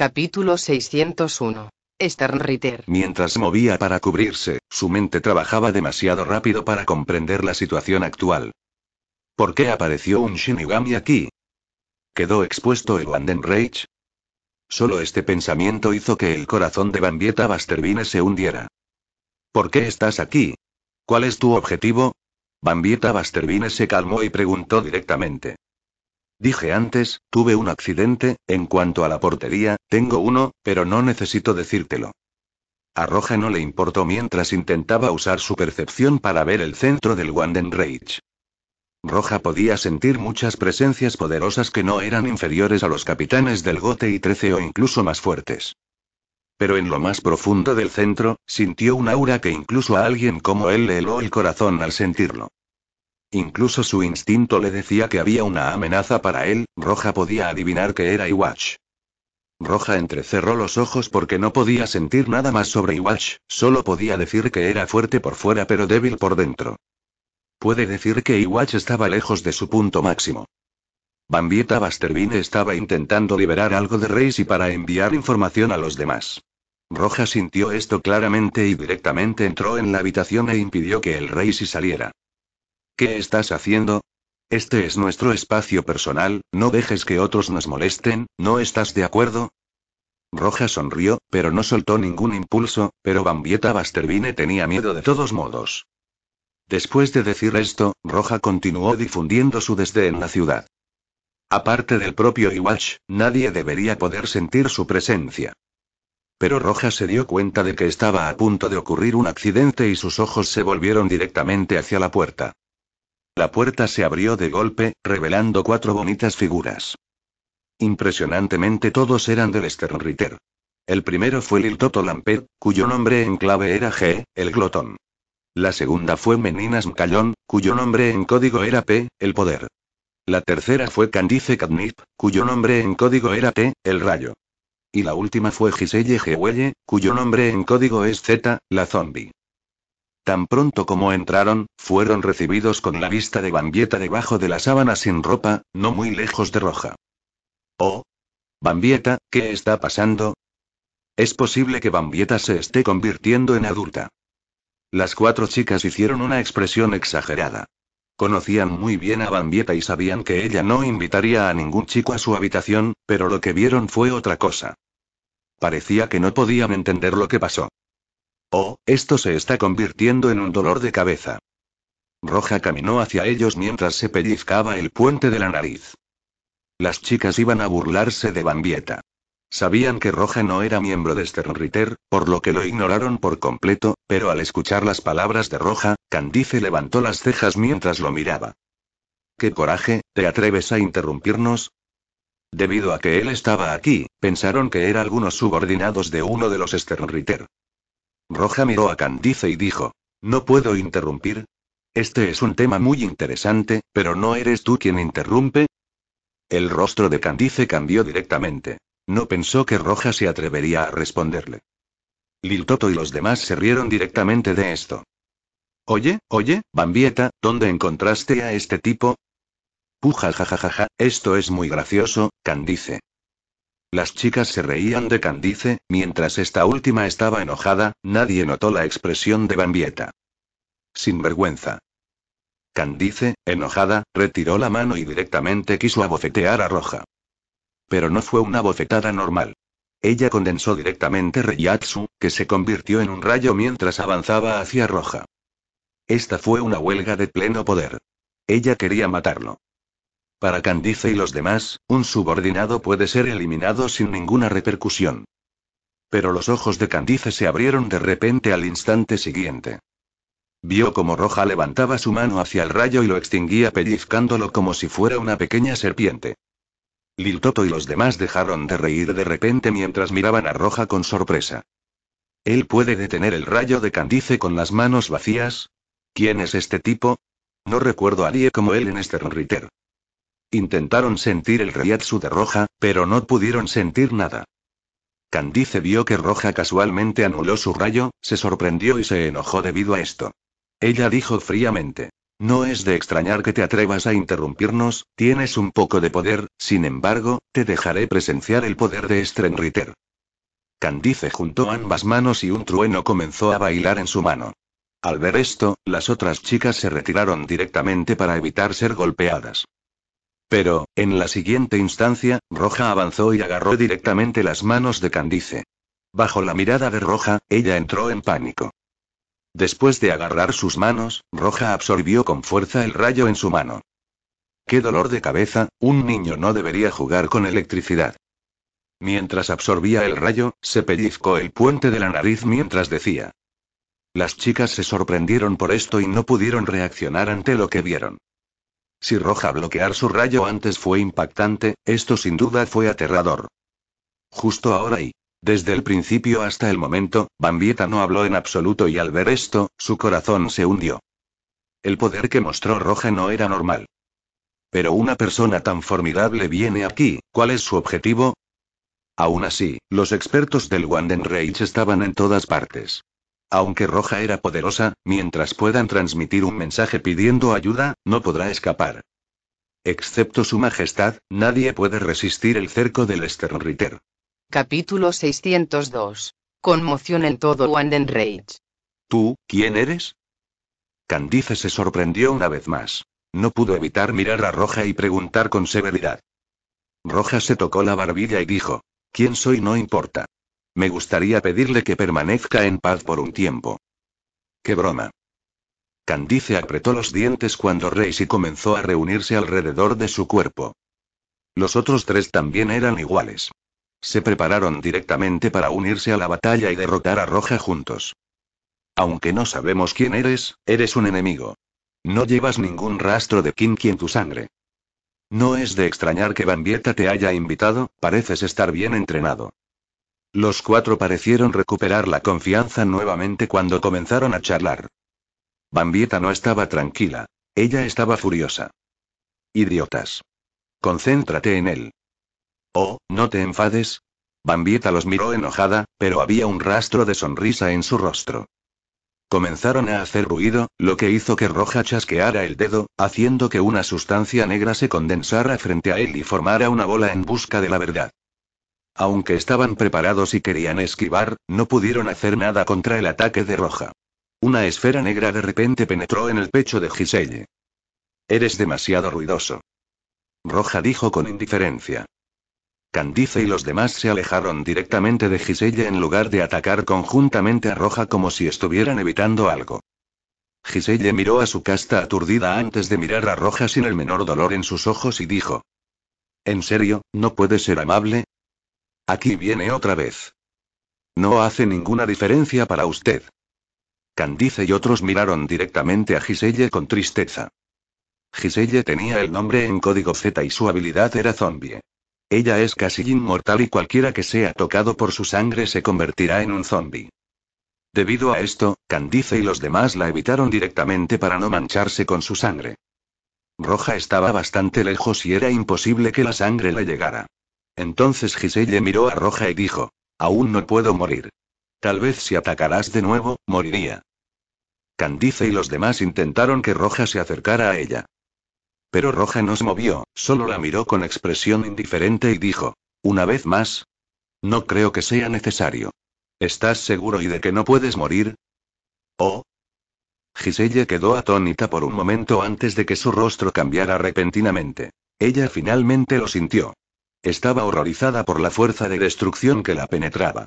Capítulo 601. Sternritter. Mientras movía para cubrirse, su mente trabajaba demasiado rápido para comprender la situación actual. ¿Por qué apareció un Shinigami aquí? ¿Quedó expuesto el Wanden Rage? Solo este pensamiento hizo que el corazón de Bambieta Basterbine se hundiera. ¿Por qué estás aquí? ¿Cuál es tu objetivo? Bambieta Basterbine se calmó y preguntó directamente. Dije antes, tuve un accidente, en cuanto a la portería, tengo uno, pero no necesito decírtelo. A Roja no le importó mientras intentaba usar su percepción para ver el centro del Rage. Roja podía sentir muchas presencias poderosas que no eran inferiores a los capitanes del Gote y 13 o incluso más fuertes. Pero en lo más profundo del centro, sintió un aura que incluso a alguien como él le heló el corazón al sentirlo. Incluso su instinto le decía que había una amenaza para él, Roja podía adivinar que era Iwatch. Roja entrecerró los ojos porque no podía sentir nada más sobre Iwatch, solo podía decir que era fuerte por fuera pero débil por dentro. Puede decir que Iwatch estaba lejos de su punto máximo. Bambieta Basterbine estaba intentando liberar algo de Reis y para enviar información a los demás. Roja sintió esto claramente y directamente entró en la habitación e impidió que el Reis saliera. ¿Qué estás haciendo? Este es nuestro espacio personal, no dejes que otros nos molesten, ¿no estás de acuerdo? Roja sonrió, pero no soltó ningún impulso, pero Bambieta Bastervine tenía miedo de todos modos. Después de decir esto, Roja continuó difundiendo su desdén en la ciudad. Aparte del propio Iwatch, nadie debería poder sentir su presencia. Pero Roja se dio cuenta de que estaba a punto de ocurrir un accidente y sus ojos se volvieron directamente hacia la puerta. La puerta se abrió de golpe, revelando cuatro bonitas figuras. Impresionantemente todos eran del Sternritter. El primero fue Lil Toto cuyo nombre en clave era G, el glotón. La segunda fue Meninas Mcallon, cuyo nombre en código era P, el poder. La tercera fue Candice cadnip cuyo nombre en código era T, el rayo. Y la última fue Giselle Gewelle, cuyo nombre en código es Z, la zombie. Tan pronto como entraron, fueron recibidos con la vista de Bambieta debajo de la sábana sin ropa, no muy lejos de Roja. Oh. Bambieta, ¿qué está pasando? Es posible que Bambieta se esté convirtiendo en adulta. Las cuatro chicas hicieron una expresión exagerada. Conocían muy bien a Bambieta y sabían que ella no invitaría a ningún chico a su habitación, pero lo que vieron fue otra cosa. Parecía que no podían entender lo que pasó. Oh, esto se está convirtiendo en un dolor de cabeza. Roja caminó hacia ellos mientras se pellizcaba el puente de la nariz. Las chicas iban a burlarse de Bambieta. Sabían que Roja no era miembro de Sternritter, por lo que lo ignoraron por completo, pero al escuchar las palabras de Roja, Candice levantó las cejas mientras lo miraba. ¡Qué coraje! ¿Te atreves a interrumpirnos? Debido a que él estaba aquí, pensaron que era algunos subordinados de uno de los Sternritter. Roja miró a Candice y dijo. No puedo interrumpir. Este es un tema muy interesante, pero ¿no eres tú quien interrumpe? El rostro de Candice cambió directamente. No pensó que Roja se atrevería a responderle. Lil Toto y los demás se rieron directamente de esto. Oye, oye, Bambieta, ¿dónde encontraste a este tipo? Puja jajajaja, esto es muy gracioso, Candice. Las chicas se reían de Candice, mientras esta última estaba enojada, nadie notó la expresión de Bambieta. Sin vergüenza. Candice, enojada, retiró la mano y directamente quiso abofetear a Roja. Pero no fue una bofetada normal. Ella condensó directamente Reyatsu, que se convirtió en un rayo mientras avanzaba hacia Roja. Esta fue una huelga de pleno poder. Ella quería matarlo. Para Candice y los demás, un subordinado puede ser eliminado sin ninguna repercusión. Pero los ojos de Candice se abrieron de repente al instante siguiente. Vio como Roja levantaba su mano hacia el rayo y lo extinguía pellizcándolo como si fuera una pequeña serpiente. Lil Toto y los demás dejaron de reír de repente mientras miraban a Roja con sorpresa. ¿Él puede detener el rayo de Candice con las manos vacías? ¿Quién es este tipo? No recuerdo a nadie como él en este ronriter. Intentaron sentir el riatsu de Roja, pero no pudieron sentir nada. Candice vio que Roja casualmente anuló su rayo, se sorprendió y se enojó debido a esto. Ella dijo fríamente. No es de extrañar que te atrevas a interrumpirnos, tienes un poco de poder, sin embargo, te dejaré presenciar el poder de Strenriter. Candice juntó ambas manos y un trueno comenzó a bailar en su mano. Al ver esto, las otras chicas se retiraron directamente para evitar ser golpeadas. Pero, en la siguiente instancia, Roja avanzó y agarró directamente las manos de Candice. Bajo la mirada de Roja, ella entró en pánico. Después de agarrar sus manos, Roja absorbió con fuerza el rayo en su mano. ¡Qué dolor de cabeza! Un niño no debería jugar con electricidad. Mientras absorbía el rayo, se pellizcó el puente de la nariz mientras decía. Las chicas se sorprendieron por esto y no pudieron reaccionar ante lo que vieron. Si Roja bloquear su rayo antes fue impactante, esto sin duda fue aterrador. Justo ahora y, desde el principio hasta el momento, Bambieta no habló en absoluto y al ver esto, su corazón se hundió. El poder que mostró Roja no era normal. Pero una persona tan formidable viene aquí, ¿cuál es su objetivo? Aún así, los expertos del Wanden Reich estaban en todas partes. Aunque Roja era poderosa, mientras puedan transmitir un mensaje pidiendo ayuda, no podrá escapar. Excepto su majestad, nadie puede resistir el cerco del Sternritter. Capítulo 602. Conmoción en todo Wandenreich. ¿Tú, quién eres? Candice se sorprendió una vez más. No pudo evitar mirar a Roja y preguntar con severidad. Roja se tocó la barbilla y dijo, ¿Quién soy no importa? Me gustaría pedirle que permanezca en paz por un tiempo. ¡Qué broma! Candice apretó los dientes cuando y comenzó a reunirse alrededor de su cuerpo. Los otros tres también eran iguales. Se prepararon directamente para unirse a la batalla y derrotar a Roja juntos. Aunque no sabemos quién eres, eres un enemigo. No llevas ningún rastro de Kinky en tu sangre. No es de extrañar que Bambieta te haya invitado, pareces estar bien entrenado. Los cuatro parecieron recuperar la confianza nuevamente cuando comenzaron a charlar. Bambieta no estaba tranquila. Ella estaba furiosa. Idiotas. Concéntrate en él. Oh, no te enfades. Bambieta los miró enojada, pero había un rastro de sonrisa en su rostro. Comenzaron a hacer ruido, lo que hizo que Roja chasqueara el dedo, haciendo que una sustancia negra se condensara frente a él y formara una bola en busca de la verdad. Aunque estaban preparados y querían esquivar, no pudieron hacer nada contra el ataque de Roja. Una esfera negra de repente penetró en el pecho de Giselle. Eres demasiado ruidoso. Roja dijo con indiferencia. Candice y los demás se alejaron directamente de Giselle en lugar de atacar conjuntamente a Roja como si estuvieran evitando algo. Giselle miró a su casta aturdida antes de mirar a Roja sin el menor dolor en sus ojos y dijo. ¿En serio, no puedes ser amable? Aquí viene otra vez. No hace ninguna diferencia para usted. Candice y otros miraron directamente a Giselle con tristeza. Giselle tenía el nombre en código Z y su habilidad era zombie. Ella es casi inmortal y cualquiera que sea tocado por su sangre se convertirá en un zombie. Debido a esto, Candice y los demás la evitaron directamente para no mancharse con su sangre. Roja estaba bastante lejos y era imposible que la sangre le llegara. Entonces Giselle miró a Roja y dijo. Aún no puedo morir. Tal vez si atacarás de nuevo, moriría. Candice y los demás intentaron que Roja se acercara a ella. Pero Roja no se movió, solo la miró con expresión indiferente y dijo, una vez más. No creo que sea necesario. ¿Estás seguro y de que no puedes morir? Oh. Giselle quedó atónita por un momento antes de que su rostro cambiara repentinamente. Ella finalmente lo sintió. Estaba horrorizada por la fuerza de destrucción que la penetraba.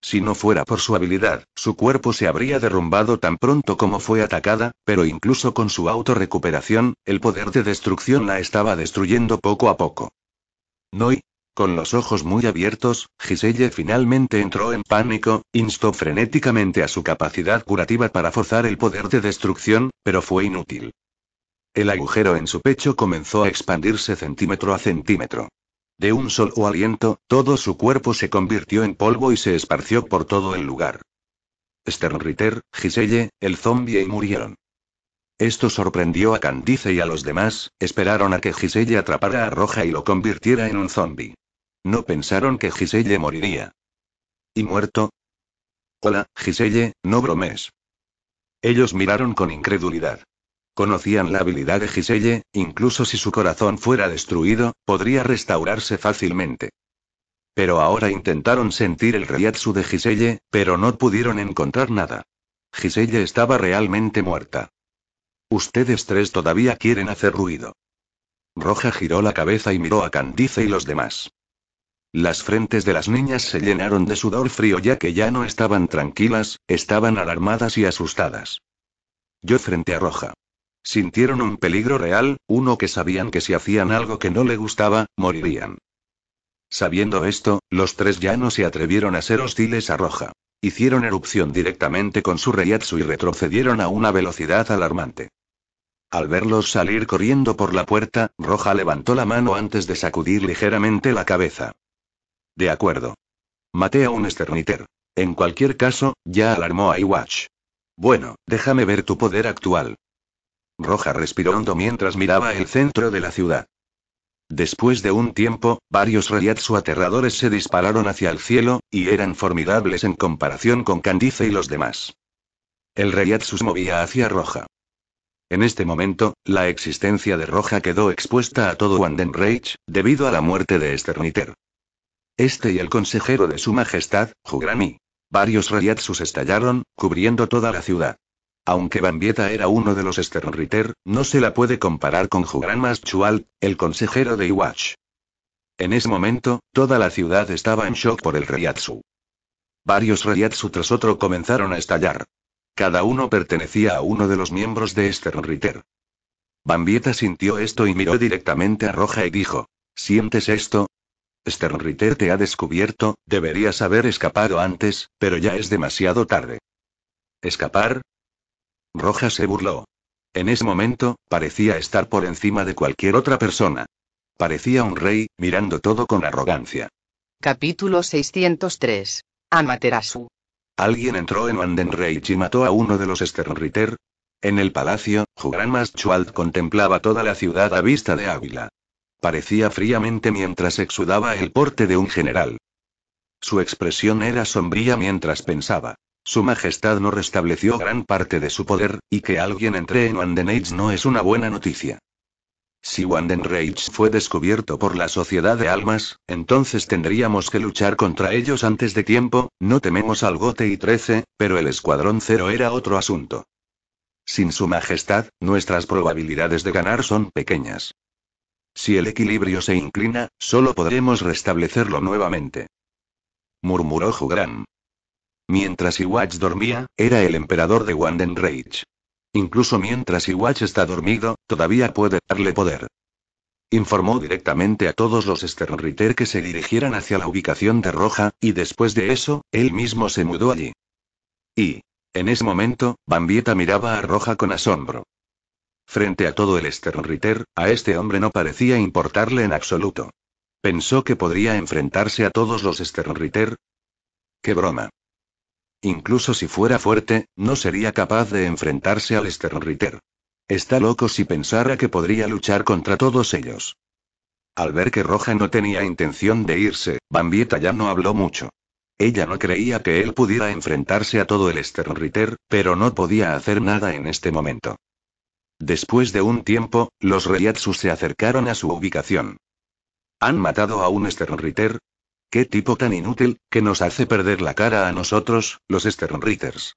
Si no fuera por su habilidad, su cuerpo se habría derrumbado tan pronto como fue atacada, pero incluso con su autorrecuperación, el poder de destrucción la estaba destruyendo poco a poco. Noi, con los ojos muy abiertos, Giselle finalmente entró en pánico, instó frenéticamente a su capacidad curativa para forzar el poder de destrucción, pero fue inútil. El agujero en su pecho comenzó a expandirse centímetro a centímetro. De un solo aliento, todo su cuerpo se convirtió en polvo y se esparció por todo el lugar. Sternritter, Giselle, el zombie y murieron. Esto sorprendió a Candice y a los demás, esperaron a que Giselle atrapara a Roja y lo convirtiera en un zombie. No pensaron que Giselle moriría. ¿Y muerto? Hola, Giselle, no bromes. Ellos miraron con incredulidad. Conocían la habilidad de Giselle, incluso si su corazón fuera destruido, podría restaurarse fácilmente. Pero ahora intentaron sentir el Ryatsu de Giselle, pero no pudieron encontrar nada. Giselle estaba realmente muerta. Ustedes tres todavía quieren hacer ruido. Roja giró la cabeza y miró a Candice y los demás. Las frentes de las niñas se llenaron de sudor frío ya que ya no estaban tranquilas, estaban alarmadas y asustadas. Yo frente a Roja. Sintieron un peligro real, uno que sabían que si hacían algo que no le gustaba, morirían. Sabiendo esto, los tres ya no se atrevieron a ser hostiles a Roja. Hicieron erupción directamente con su reyatsu y retrocedieron a una velocidad alarmante. Al verlos salir corriendo por la puerta, Roja levantó la mano antes de sacudir ligeramente la cabeza. De acuerdo. Maté a un esterniter. En cualquier caso, ya alarmó a Iwatch. Bueno, déjame ver tu poder actual. Roja respiró hondo mientras miraba el centro de la ciudad. Después de un tiempo, varios su aterradores se dispararon hacia el cielo, y eran formidables en comparación con Candice y los demás. El reyatsu se movía hacia Roja. En este momento, la existencia de Roja quedó expuesta a todo Rage, debido a la muerte de Esterniter. Este y el consejero de su majestad, Jugrani. Varios sus estallaron, cubriendo toda la ciudad. Aunque Bambieta era uno de los Sternritter, no se la puede comparar con Juran Maschual, el consejero de Iwatch. En ese momento, toda la ciudad estaba en shock por el Reiatsu. Varios Reiatsu tras otro comenzaron a estallar. Cada uno pertenecía a uno de los miembros de Sternritter. Bambieta sintió esto y miró directamente a Roja y dijo: ¿Sientes esto? Sternritter te ha descubierto, deberías haber escapado antes, pero ya es demasiado tarde. ¿Escapar? Roja se burló. En ese momento, parecía estar por encima de cualquier otra persona. Parecía un rey, mirando todo con arrogancia. Capítulo 603. Amaterasu. Alguien entró en Wandenreich y mató a uno de los Sternritter. En el palacio, Juran Maschuald contemplaba toda la ciudad a vista de Ávila. Parecía fríamente mientras exudaba el porte de un general. Su expresión era sombría mientras pensaba. Su Majestad no restableció gran parte de su poder, y que alguien entre en Wandenage no es una buena noticia. Si Wandenrage fue descubierto por la Sociedad de Almas, entonces tendríamos que luchar contra ellos antes de tiempo, no tememos al Gote y 13, pero el Escuadrón Cero era otro asunto. Sin su majestad, nuestras probabilidades de ganar son pequeñas. Si el equilibrio se inclina, solo podremos restablecerlo nuevamente. Murmuró Jugran. Mientras Iwatch dormía, era el emperador de Rage. Incluso mientras Iwatch está dormido, todavía puede darle poder. Informó directamente a todos los Sternritter que se dirigieran hacia la ubicación de Roja, y después de eso, él mismo se mudó allí. Y, en ese momento, Bambieta miraba a Roja con asombro. Frente a todo el Ritter, a este hombre no parecía importarle en absoluto. Pensó que podría enfrentarse a todos los Sternritter. ¡Qué broma! Incluso si fuera fuerte, no sería capaz de enfrentarse al Sternritter. Está loco si pensara que podría luchar contra todos ellos. Al ver que Roja no tenía intención de irse, Bambieta ya no habló mucho. Ella no creía que él pudiera enfrentarse a todo el Sternritter, pero no podía hacer nada en este momento. Después de un tiempo, los Reiatsu se acercaron a su ubicación. ¿Han matado a un Sternritter? Qué tipo tan inútil, que nos hace perder la cara a nosotros, los Sternritters.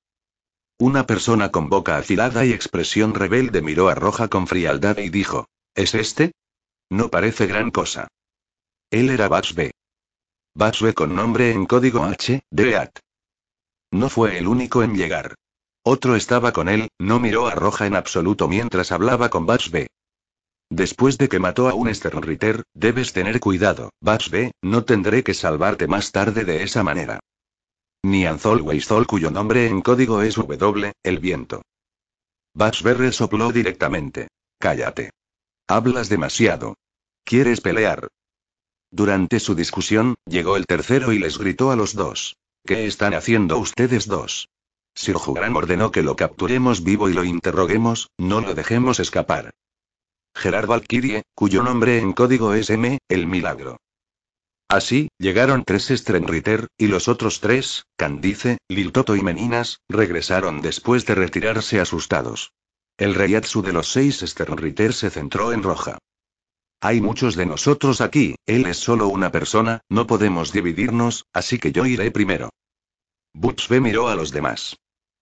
Una persona con boca afilada y expresión rebelde miró a Roja con frialdad y dijo: ¿Es este? No parece gran cosa. Él era Bats B. con nombre en código H, de No fue el único en llegar. Otro estaba con él, no miró a Roja en absoluto mientras hablaba con Bats Después de que mató a un Ritter, debes tener cuidado, B, no tendré que salvarte más tarde de esa manera. Nianzol Weizol cuyo nombre en código es W, el viento. B resopló directamente. Cállate. Hablas demasiado. ¿Quieres pelear? Durante su discusión, llegó el tercero y les gritó a los dos. ¿Qué están haciendo ustedes dos? Sir Juran ordenó que lo capturemos vivo y lo interroguemos, no lo dejemos escapar. Gerard Valkyrie, cuyo nombre en código es M, el milagro. Así, llegaron tres Sternritter, y los otros tres, Candice, Liltoto y Meninas, regresaron después de retirarse asustados. El reyatsu de los seis Sternritter se centró en Roja. Hay muchos de nosotros aquí, él es solo una persona, no podemos dividirnos, así que yo iré primero. Butsbe miró a los demás.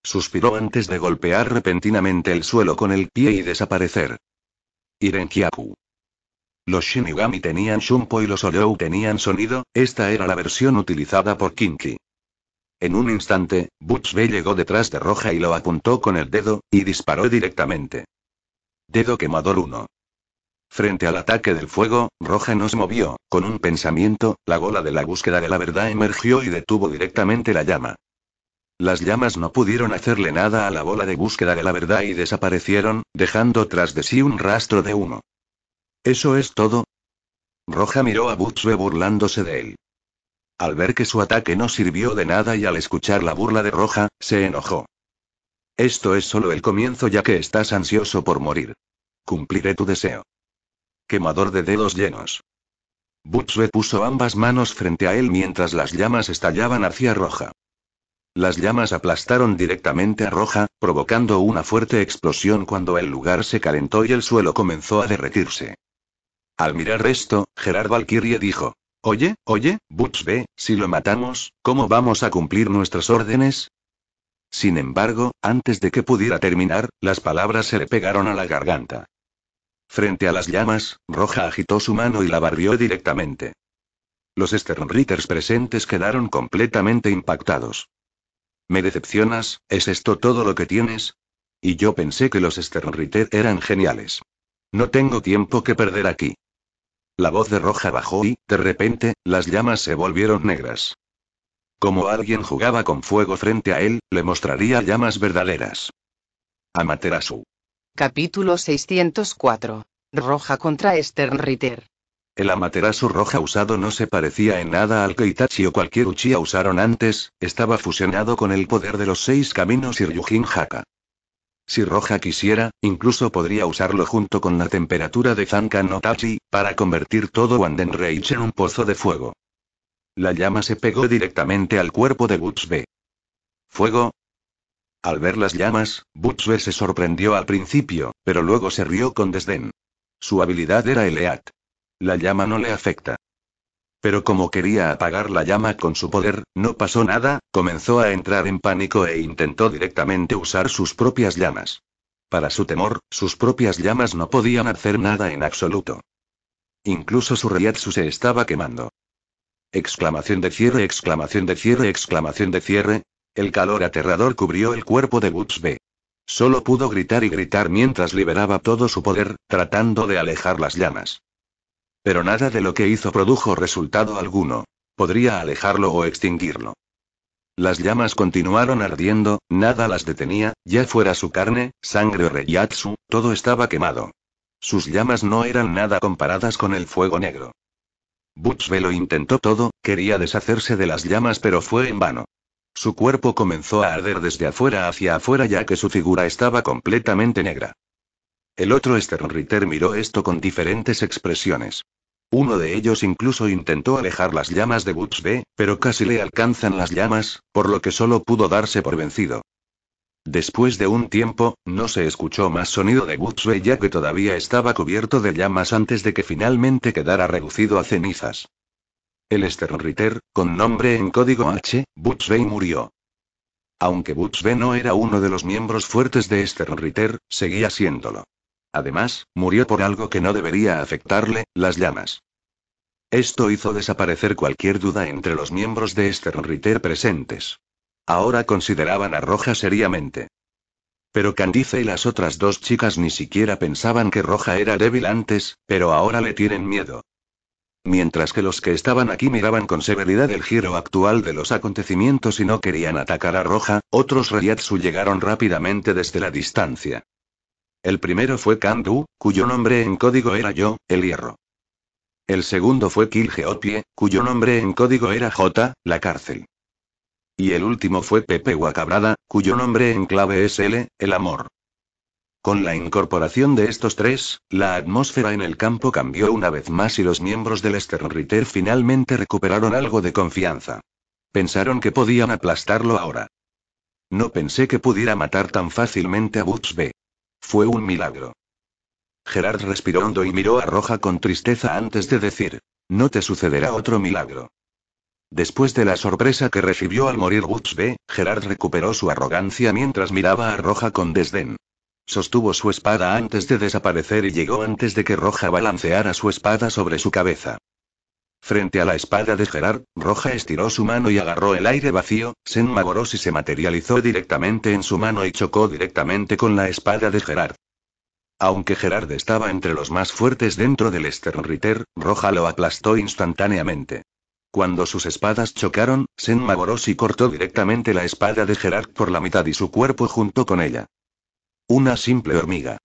Suspiró antes de golpear repentinamente el suelo con el pie y desaparecer. Irenkyaku. Los Shinigami tenían Shunpo y los Oyou tenían sonido, esta era la versión utilizada por Kinki. En un instante, Butch llegó detrás de Roja y lo apuntó con el dedo, y disparó directamente. Dedo quemador 1. Frente al ataque del fuego, Roja nos movió, con un pensamiento, la gola de la búsqueda de la verdad emergió y detuvo directamente la llama. Las llamas no pudieron hacerle nada a la bola de búsqueda de la verdad y desaparecieron, dejando tras de sí un rastro de humo. ¿Eso es todo? Roja miró a Butsue burlándose de él. Al ver que su ataque no sirvió de nada y al escuchar la burla de Roja, se enojó. Esto es solo el comienzo ya que estás ansioso por morir. Cumpliré tu deseo. Quemador de dedos llenos. Butsue puso ambas manos frente a él mientras las llamas estallaban hacia Roja. Las llamas aplastaron directamente a Roja, provocando una fuerte explosión cuando el lugar se calentó y el suelo comenzó a derretirse. Al mirar esto, Gerard Valkyrie dijo. Oye, oye, Butch B, si lo matamos, ¿cómo vamos a cumplir nuestras órdenes? Sin embargo, antes de que pudiera terminar, las palabras se le pegaron a la garganta. Frente a las llamas, Roja agitó su mano y la barrió directamente. Los Sternritters presentes quedaron completamente impactados. Me decepcionas, ¿es esto todo lo que tienes? Y yo pensé que los Sternritter eran geniales. No tengo tiempo que perder aquí. La voz de Roja bajó y, de repente, las llamas se volvieron negras. Como alguien jugaba con fuego frente a él, le mostraría llamas verdaderas. Amaterasu. Capítulo 604. Roja contra Sternritter. El Amaterasu roja usado no se parecía en nada al que Itachi o cualquier Uchiha usaron antes, estaba fusionado con el poder de los seis caminos y Ryujin Haka. Si Roja quisiera, incluso podría usarlo junto con la temperatura de Zanka no para convertir todo Wanden en un pozo de fuego. La llama se pegó directamente al cuerpo de B. ¿Fuego? Al ver las llamas, B se sorprendió al principio, pero luego se rió con desdén. Su habilidad era EAT. La llama no le afecta. Pero como quería apagar la llama con su poder, no pasó nada, comenzó a entrar en pánico e intentó directamente usar sus propias llamas. Para su temor, sus propias llamas no podían hacer nada en absoluto. Incluso su riatsu se estaba quemando. Exclamación de cierre, exclamación de cierre, exclamación de cierre. El calor aterrador cubrió el cuerpo de Woods B. Solo pudo gritar y gritar mientras liberaba todo su poder, tratando de alejar las llamas. Pero nada de lo que hizo produjo resultado alguno. Podría alejarlo o extinguirlo. Las llamas continuaron ardiendo, nada las detenía, ya fuera su carne, sangre o reyatsu, todo estaba quemado. Sus llamas no eran nada comparadas con el fuego negro. Butzbe lo intentó todo, quería deshacerse de las llamas pero fue en vano. Su cuerpo comenzó a arder desde afuera hacia afuera ya que su figura estaba completamente negra. El otro Sternritter miró esto con diferentes expresiones. Uno de ellos incluso intentó alejar las llamas de Butsbe, pero casi le alcanzan las llamas, por lo que solo pudo darse por vencido. Después de un tiempo, no se escuchó más sonido de Butsbe ya que todavía estaba cubierto de llamas antes de que finalmente quedara reducido a cenizas. El Ritter, con nombre en código H, Butsbe murió. Aunque Butz no era uno de los miembros fuertes de Ritter, seguía siéndolo. Además, murió por algo que no debería afectarle, las llamas. Esto hizo desaparecer cualquier duda entre los miembros de Ritter presentes. Ahora consideraban a Roja seriamente. Pero Candice y las otras dos chicas ni siquiera pensaban que Roja era débil antes, pero ahora le tienen miedo. Mientras que los que estaban aquí miraban con severidad el giro actual de los acontecimientos y no querían atacar a Roja, otros Ryatsu llegaron rápidamente desde la distancia. El primero fue Kandu, cuyo nombre en código era Yo, el hierro. El segundo fue Kilgeopie, cuyo nombre en código era J, la cárcel. Y el último fue Pepe Guacabrada, cuyo nombre en clave es L, el amor. Con la incorporación de estos tres, la atmósfera en el campo cambió una vez más y los miembros del Sternritter finalmente recuperaron algo de confianza. Pensaron que podían aplastarlo ahora. No pensé que pudiera matar tan fácilmente a Butch B. Fue un milagro. Gerard respiró hondo y miró a Roja con tristeza antes de decir, no te sucederá otro milagro. Después de la sorpresa que recibió al morir Woods B, Gerard recuperó su arrogancia mientras miraba a Roja con desdén. Sostuvo su espada antes de desaparecer y llegó antes de que Roja balanceara su espada sobre su cabeza. Frente a la espada de Gerard, Roja estiró su mano y agarró el aire vacío, Sen se materializó directamente en su mano y chocó directamente con la espada de Gerard. Aunque Gerard estaba entre los más fuertes dentro del Sternritter, Roja lo aplastó instantáneamente. Cuando sus espadas chocaron, Sen cortó directamente la espada de Gerard por la mitad y su cuerpo junto con ella. Una simple hormiga.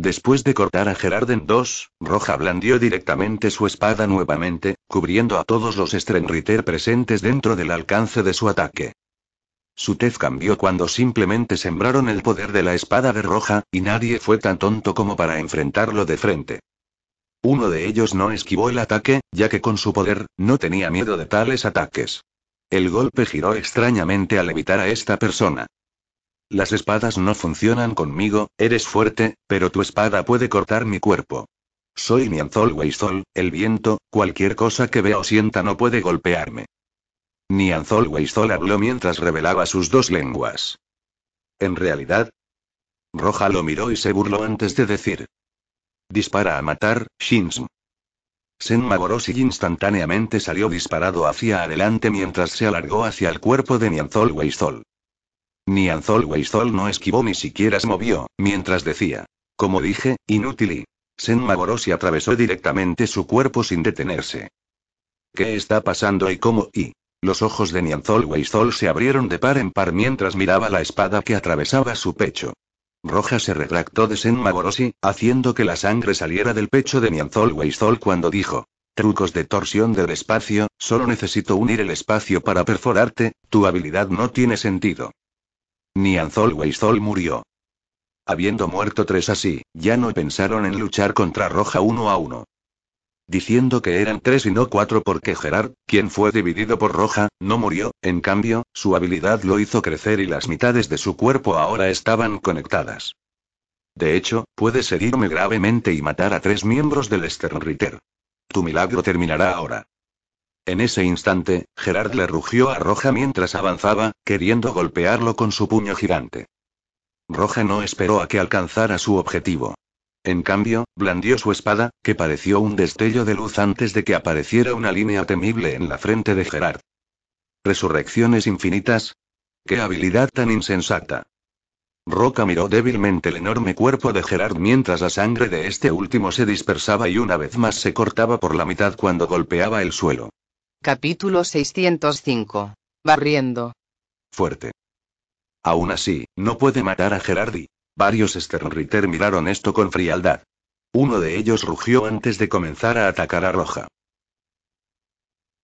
Después de cortar a Gerard en dos, Roja blandió directamente su espada nuevamente, cubriendo a todos los Strenriter presentes dentro del alcance de su ataque. Su tez cambió cuando simplemente sembraron el poder de la espada de Roja, y nadie fue tan tonto como para enfrentarlo de frente. Uno de ellos no esquivó el ataque, ya que con su poder, no tenía miedo de tales ataques. El golpe giró extrañamente al evitar a esta persona. Las espadas no funcionan conmigo, eres fuerte, pero tu espada puede cortar mi cuerpo. Soy Nianzol Weizol, el viento, cualquier cosa que vea o sienta no puede golpearme. Nianzol Weizol habló mientras revelaba sus dos lenguas. En realidad, Roja lo miró y se burló antes de decir. Dispara a matar, Shinsm. Sen instantáneamente salió disparado hacia adelante mientras se alargó hacia el cuerpo de Nianzol Weizol. Nianzol Weizol no esquivó ni siquiera se movió, mientras decía. Como dije, inútil y... Sen atravesó directamente su cuerpo sin detenerse. ¿Qué está pasando y cómo y? Los ojos de Nianzol Weizol se abrieron de par en par mientras miraba la espada que atravesaba su pecho. Roja se retractó de Sen haciendo que la sangre saliera del pecho de Nianzol Weizol cuando dijo: Trucos de torsión del espacio, solo necesito unir el espacio para perforarte, tu habilidad no tiene sentido. Ni Anzol Weizol murió. Habiendo muerto tres así, ya no pensaron en luchar contra Roja uno a uno. Diciendo que eran tres y no cuatro porque Gerard, quien fue dividido por Roja, no murió, en cambio, su habilidad lo hizo crecer y las mitades de su cuerpo ahora estaban conectadas. De hecho, puedes herirme gravemente y matar a tres miembros del Sternritter. Tu milagro terminará ahora. En ese instante, Gerard le rugió a Roja mientras avanzaba, queriendo golpearlo con su puño gigante. Roja no esperó a que alcanzara su objetivo. En cambio, blandió su espada, que pareció un destello de luz antes de que apareciera una línea temible en la frente de Gerard. Resurrecciones infinitas. ¡Qué habilidad tan insensata! Roca miró débilmente el enorme cuerpo de Gerard mientras la sangre de este último se dispersaba y una vez más se cortaba por la mitad cuando golpeaba el suelo. Capítulo 605. Barriendo. Fuerte. Aún así, no puede matar a Gerardi. Varios Sternritter miraron esto con frialdad. Uno de ellos rugió antes de comenzar a atacar a Roja.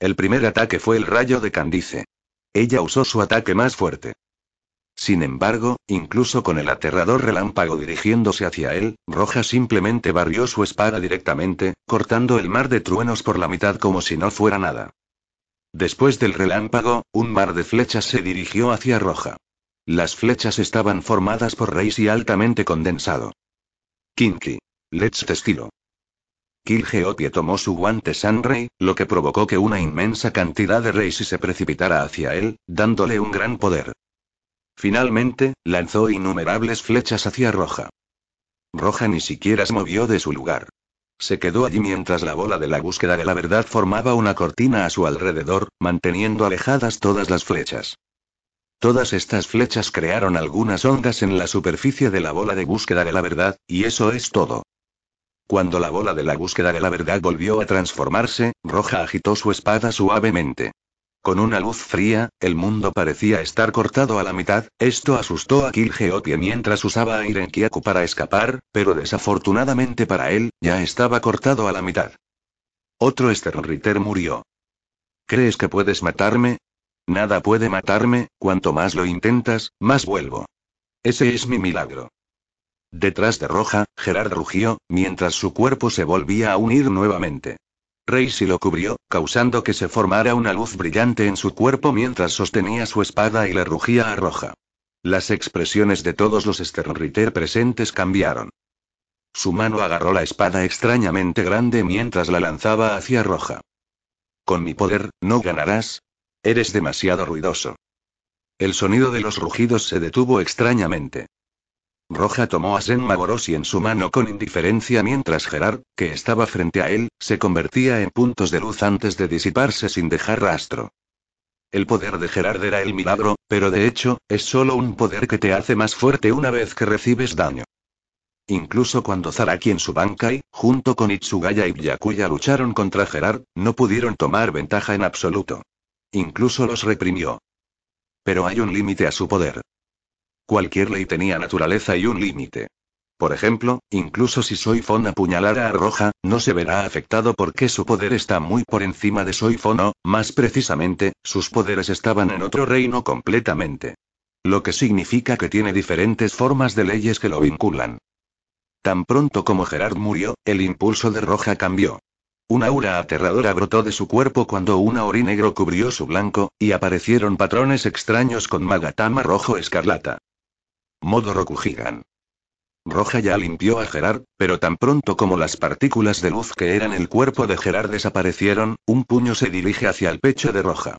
El primer ataque fue el rayo de Candice. Ella usó su ataque más fuerte. Sin embargo, incluso con el aterrador relámpago dirigiéndose hacia él, Roja simplemente barrió su espada directamente, cortando el mar de truenos por la mitad como si no fuera nada. Después del relámpago, un mar de flechas se dirigió hacia Roja. Las flechas estaban formadas por Reisi y altamente condensado. Kinky. Let's estilo. Kilgeotie tomó su guante Sunray, lo que provocó que una inmensa cantidad de Reisi se precipitara hacia él, dándole un gran poder. Finalmente, lanzó innumerables flechas hacia Roja. Roja ni siquiera se movió de su lugar. Se quedó allí mientras la bola de la búsqueda de la verdad formaba una cortina a su alrededor, manteniendo alejadas todas las flechas. Todas estas flechas crearon algunas ondas en la superficie de la bola de búsqueda de la verdad, y eso es todo. Cuando la bola de la búsqueda de la verdad volvió a transformarse, Roja agitó su espada suavemente. Con una luz fría, el mundo parecía estar cortado a la mitad, esto asustó a Kilgeopie mientras usaba a Irenkiaku para escapar, pero desafortunadamente para él, ya estaba cortado a la mitad. Otro Sternritter murió. ¿Crees que puedes matarme? Nada puede matarme, cuanto más lo intentas, más vuelvo. Ese es mi milagro. Detrás de Roja, Gerard rugió, mientras su cuerpo se volvía a unir nuevamente. Reisi lo cubrió, causando que se formara una luz brillante en su cuerpo mientras sostenía su espada y le rugía a Roja. Las expresiones de todos los Sternritter presentes cambiaron. Su mano agarró la espada extrañamente grande mientras la lanzaba hacia Roja. Con mi poder, no ganarás. Eres demasiado ruidoso. El sonido de los rugidos se detuvo extrañamente. Roja tomó a Zen Magorosi en su mano con indiferencia mientras Gerard, que estaba frente a él, se convertía en puntos de luz antes de disiparse sin dejar rastro. El poder de Gerard era el milagro, pero de hecho, es solo un poder que te hace más fuerte una vez que recibes daño. Incluso cuando Zaraki en su Bankai, junto con Itsugaya y Byakuya lucharon contra Gerard, no pudieron tomar ventaja en absoluto. Incluso los reprimió. Pero hay un límite a su poder. Cualquier ley tenía naturaleza y un límite. Por ejemplo, incluso si Soifon apuñalara a Roja, no se verá afectado porque su poder está muy por encima de Soifon o, más precisamente, sus poderes estaban en otro reino completamente. Lo que significa que tiene diferentes formas de leyes que lo vinculan. Tan pronto como Gerard murió, el impulso de Roja cambió. Una aura aterradora brotó de su cuerpo cuando un aurí negro cubrió su blanco, y aparecieron patrones extraños con magatama rojo escarlata modo Rokujigan. Roja ya limpió a Gerard, pero tan pronto como las partículas de luz que eran el cuerpo de Gerard desaparecieron, un puño se dirige hacia el pecho de Roja.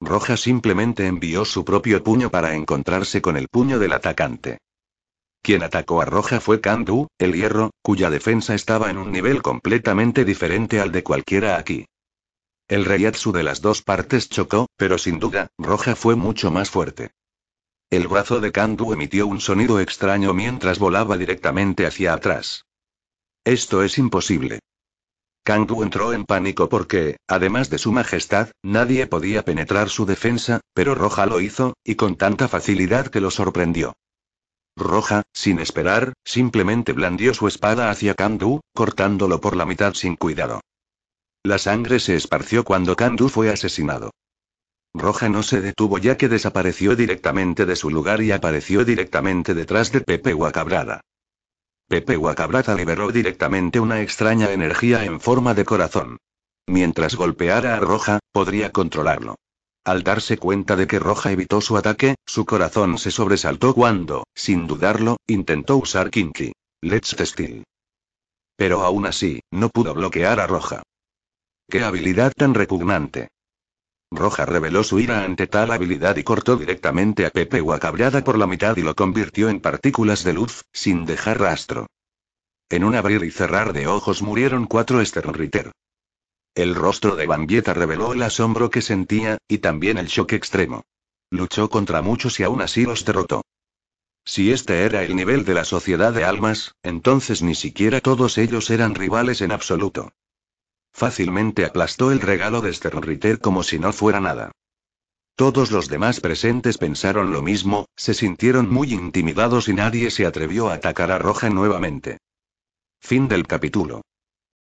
Roja simplemente envió su propio puño para encontrarse con el puño del atacante. Quien atacó a Roja fue Kandu, el hierro, cuya defensa estaba en un nivel completamente diferente al de cualquiera aquí. El reyatsu de las dos partes chocó, pero sin duda, Roja fue mucho más fuerte. El brazo de Kandu emitió un sonido extraño mientras volaba directamente hacia atrás. Esto es imposible. Kandu entró en pánico porque, además de su majestad, nadie podía penetrar su defensa, pero Roja lo hizo, y con tanta facilidad que lo sorprendió. Roja, sin esperar, simplemente blandió su espada hacia Kandu, cortándolo por la mitad sin cuidado. La sangre se esparció cuando Kandu fue asesinado. Roja no se detuvo ya que desapareció directamente de su lugar y apareció directamente detrás de Pepe Guacabrada. Pepe Guacabrada liberó directamente una extraña energía en forma de corazón. Mientras golpeara a Roja, podría controlarlo. Al darse cuenta de que Roja evitó su ataque, su corazón se sobresaltó cuando, sin dudarlo, intentó usar Kinky. Let's Steel. Pero aún así, no pudo bloquear a Roja. ¡Qué habilidad tan repugnante! Roja reveló su ira ante tal habilidad y cortó directamente a Pepe Guacabrada por la mitad y lo convirtió en partículas de luz, sin dejar rastro. En un abrir y cerrar de ojos murieron cuatro Sternritter. El rostro de Bambieta reveló el asombro que sentía, y también el shock extremo. Luchó contra muchos y aún así los derrotó. Si este era el nivel de la sociedad de almas, entonces ni siquiera todos ellos eran rivales en absoluto. Fácilmente aplastó el regalo de Sternritter como si no fuera nada. Todos los demás presentes pensaron lo mismo, se sintieron muy intimidados y nadie se atrevió a atacar a Roja nuevamente. Fin del capítulo.